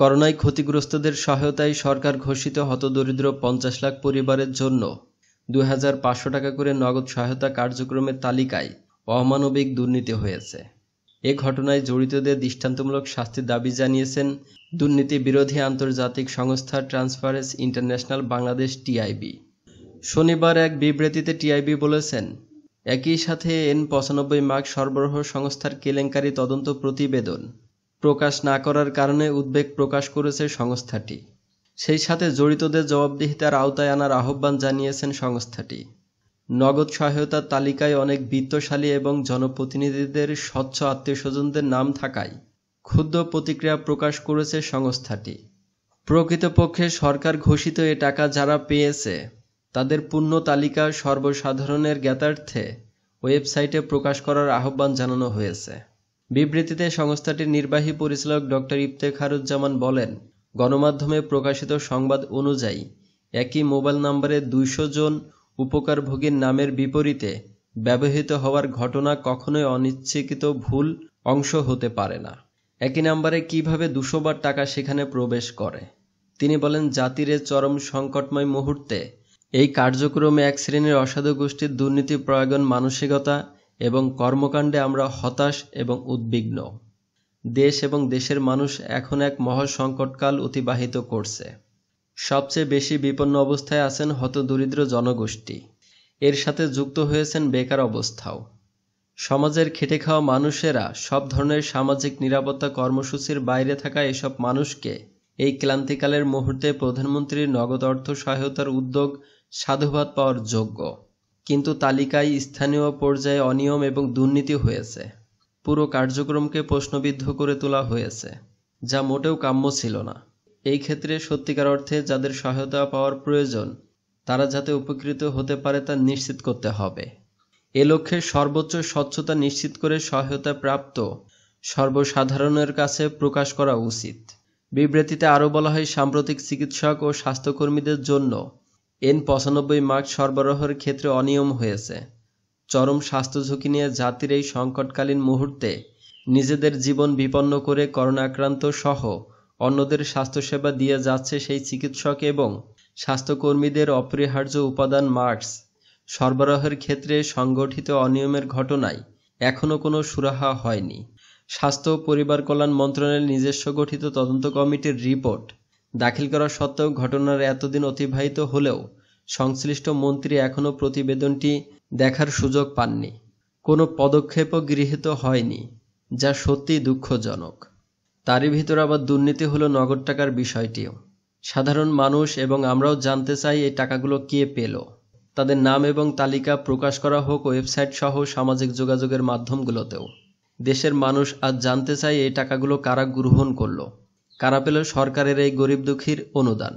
করোনায় ক্ষতিগ্রস্তদের সহায়তায় সরকার ঘোষিত হতদরিদ্র পঞ্চাশ লাখ পরিবারের জন্য দুই টাকা করে নগদ সহায়তা কার্যক্রমের তালিকায় অমানবিক দুর্নীতি হয়েছে এ ঘটনায় জড়িতদের দৃষ্টান্তমূলক শাস্তির দাবি জানিয়েছেন দুর্নীতি বিরোধী আন্তর্জাতিক সংস্থা ট্রান্সপারেন্স ইন্টারন্যাশনাল বাংলাদেশ টিআইবি শনিবার এক বিবৃতিতে টিআইবি বলেছেন একই সাথে এন পঁচানব্বই মার্ক সরবরাহ সংস্থার কেলেঙ্কারি তদন্ত প্রতিবেদন প্রকাশ না করার কারণে উদ্বেগ প্রকাশ করেছে সংস্থাটি সেই সাথে জড়িতদের জবাবদিহিতার আওতায় আনার আহ্বান জানিয়েছেন সংস্থাটি নগদ সহায়তার তালিকায় অনেক বিত্তশালী এবং জনপ্রতিনিধিদের স্বচ্ছ আত্মীয়স্বজনদের নাম থাকায় ক্ষুদ্র প্রতিক্রিয়া প্রকাশ করেছে সংস্থাটি প্রকৃতপক্ষে সরকার ঘোষিত এ টাকা যারা পেয়েছে তাদের পূর্ণ তালিকা সর্বসাধারণের জ্ঞাতার্থে ওয়েবসাইটে প্রকাশ করার আহ্বান জানানো হয়েছে বিবৃতিতে সংস্থাটির নির্বাহী পরিচালক ডক্টর ইফতেখারুজ্জামান বলেন গণমাধ্যমে প্রকাশিত সংবাদ অনুযায়ী একই মোবাইল নম্বরে দুইশো জন উপকারভোগীর নামের বিপরীতে ব্যবহৃত হওয়ার ঘটনা কখনোই অনিচ্ছিকৃত ভুল অংশ হতে পারে না একই নাম্বারে কিভাবে দুশোবার টাকা সেখানে প্রবেশ করে তিনি বলেন জাতির চরম সংকটময় মুহূর্তে এই কার্যক্রমে এক শ্রেণীর অসাধু গোষ্ঠীর দুর্নীতি প্রয়োজন মানসিকতা এবং কর্মকাণ্ডে আমরা হতাশ এবং উদ্বিগ্ন দেশ এবং দেশের মানুষ এখন এক মহা সংকটকাল অতিবাহিত করছে সবচেয়ে বেশি বিপন্ন অবস্থায় আছেন হতদরিদ্র জনগোষ্ঠী এর সাথে যুক্ত হয়েছেন বেকার অবস্থাও সমাজের খেটে খাওয়া মানুষেরা সব ধরনের সামাজিক নিরাপত্তা কর্মসূচির বাইরে থাকা এসব মানুষকে এই ক্লান্তিকালের মুহূর্তে প্রধানমন্ত্রীর নগদ অর্থ সহায়তার উদ্যোগ সাধুবাদ পাওয়ার যোগ্য কিন্তু তালিকায় স্থানীয় পর্যায়ে অনিয়ম এবং দুর্নীতি হয়েছে পুরো কার্যক্রমকে প্রশ্নবিদ্ধ করে তোলা হয়েছে যা মোটেও কাম্য ছিল না এই ক্ষেত্রে সত্যিকার অর্থে যাদের সহায়তা পাওয়ার প্রয়োজন তারা যাতে উপকৃত হতে পারে তা নিশ্চিত করতে হবে এ লক্ষ্যে সর্বোচ্চ স্বচ্ছতা নিশ্চিত করে সহায়তা প্রাপ্ত সর্বসাধারণের কাছে প্রকাশ করা উচিত বিবৃতিতে আরও বলা হয় সাম্প্রতিক চিকিৎসক ও স্বাস্থ্যকর্মীদের জন্য এন পঁচানব্বই মার্ক সরবরাহের ক্ষেত্রে অনিয়ম হয়েছে চরম স্বাস্থ্য ঝুঁকি নিয়ে জাতির এই সংকটকালীন মুহূর্তে নিজেদের জীবন বিপন্ন করে করোনা আক্রান্ত সহ অন্যদের স্বাস্থ্যসেবা দিয়ে যাচ্ছে সেই চিকিৎসক এবং স্বাস্থ্যকর্মীদের অপরিহার্য উপাদান মার্কস সরবরাহের ক্ষেত্রে সংগঠিত অনিয়মের ঘটনায় এখনও কোনো সুরাহা হয়নি স্বাস্থ্য পরিবার কল্যাণ মন্ত্রণালয়ের নিজস্ব গঠিত তদন্ত কমিটির রিপোর্ট দাখিল করা সত্ত্বেও ঘটনার এতদিন অতিবাহিত হলেও সংশ্লিষ্ট মন্ত্রী এখনও প্রতিবেদনটি দেখার সুযোগ পাননি কোনো পদক্ষেপও গৃহীত হয়নি যা সত্যি দুঃখজনক তারই ভিতর আবার দুর্নীতি হলো নগদ টাকার বিষয়টিও সাধারণ মানুষ এবং আমরাও জানতে চাই এই টাকাগুলো কে পেল তাদের নাম এবং তালিকা প্রকাশ করা হোক ওয়েবসাইট সহ সামাজিক যোগাযোগের মাধ্যমগুলোতেও দেশের মানুষ আজ জানতে চায় এই টাকাগুলো কারা গ্রহণ করলো কারা পেল সরকারের এই গরিব দুঃখীর অনুদান